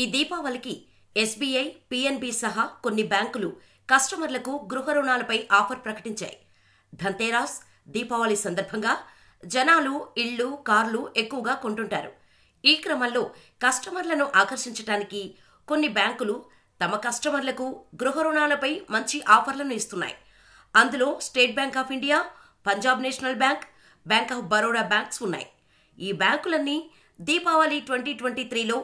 ఈ దీపావళికి SBI PNB సహా కొన్ని బ్యాంకులు కస్టమర్లకు గృహ రుణాలపై ఆఫర్ ప్రకటించాయి ధంతేరాస్ దీపావళి సందర్భంగా జనాలు ఇళ్లు కార్లు ఎక్కువగా కొంటుంటారు ఈ క్రమంలో కస్టమర్లను ఆకర్షించడానికి కొన్ని బ్యాంకులు తమ కస్టమర్లకు గృహ రుణాలపై మంచి ఆఫర్లను ఇస్తున్నాయి అందులో state bank of India Punjab national bank bank of Baroda banks ఉన్నాయి ఈ బ్యాంకులన్నీ దీపావళి ట్వంటీ ట్వంటీ త్రీలో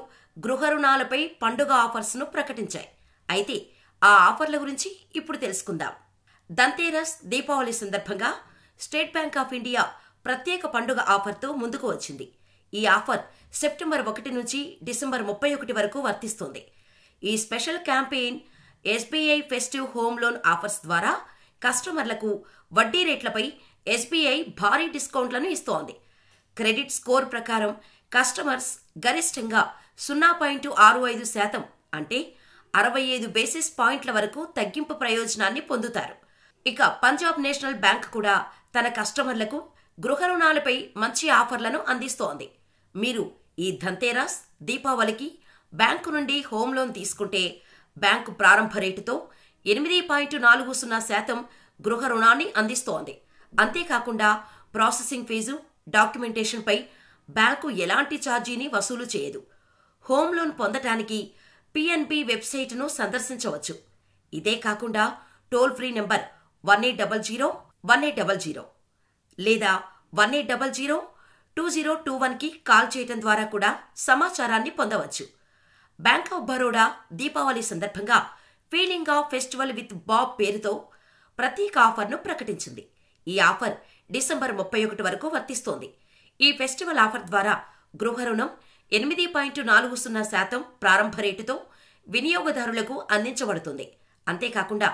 గృహ రుణాలపై పండుగ ఆఫర్స్ను ప్రకటించాయి అయితే ఆ ఆఫర్ల గురించి ఇప్పుడు తెలుసుకుందాం దంతేరస్ దీపావళి సందర్భంగా స్టేట్ బ్యాంక్ ఆఫ్ ఇండియా ప్రత్యేక పండుగ ఆఫర్తో ముందుకు వచ్చింది ఈ ఆఫర్ సెప్టెంబర్ ఒకటి నుంచి డిసెంబర్ ముప్పై ఒకటి వరకు వర్తిస్తుంది ఈ special campaign SBI festive home loan offers ద్వారా కస్టమర్లకు వడ్డీ రేట్లపై ఎస్బీఐ భారీ డిస్కౌంట్లను ఇస్తోంది క్రెడిట్ స్కోర్ ప్రకారం కస్టమర్స్ గరిష్టంగా సున్నా పాయింట్ ఆరు ఐదు శాతం అంటే అరవై ఐదు బేసిస్ పాయింట్ల వరకు తగ్గింపు ప్రయోజనాన్ని పొందుతారు ఇక పంజాబ్ నేషనల్ బ్యాంక్ కూడా తన కస్టమర్లకు గృహ రుణాలపై మంచి ఆఫర్లను అందిస్తోంది మీరు ఈ ధంతేరాస్ దీపావళికి బ్యాంకు నుండి హోమ్ లోన్ తీసుకుంటే బ్యాంకు ప్రారంభ రేటుతో ఎనిమిది పాయింట్ నాలుగు సున్నా శాతం గృహ రుణాన్ని అందిస్తోంది అంతేకాకుండా ప్రాసెసింగ్ ఫీజు డాక్యుమెంటేషన్పై బ్యాంకు ఎలాంటి ఛార్జీని వసూలు చేయదు హోమ్ లోన్ పొందటానికి పిఎన్బి వెబ్సైట్ను సందర్శించవచ్చు ఇదే కాకుండా toll free number one eight double zero one eight double zero లేదా one eight double zero two zero two వన్కి కాల్ చేయటం ద్వారా కూడా సమాచారాన్ని పొందవచ్చు బ్యాంక్ ఆఫ్ బరోడా దీపావళి సందర్భంగా feeling of festival with BOB పేరుతో ప్రత్యేక ఆఫర్ను ప్రకటించింది ఈ ఆఫర్ డిసెంబర్ ముప్పై ఒకటి వరకు వర్తిస్తోంది ఈ ఫెస్టివల్ ఆఫర్ ద్వారా గృహ రుణం ఎనిమిది పాయింట్ నాలుగు సున్నా శాతం ప్రారంభ రేటుతో వినియోగదారులకు అందించబడుతుంది అంతేకాకుండా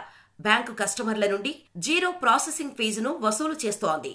బ్యాంకు కస్టమర్ల నుండి జీరో ప్రాసెసింగ్ ఫీజును వసూలు చేస్తోంది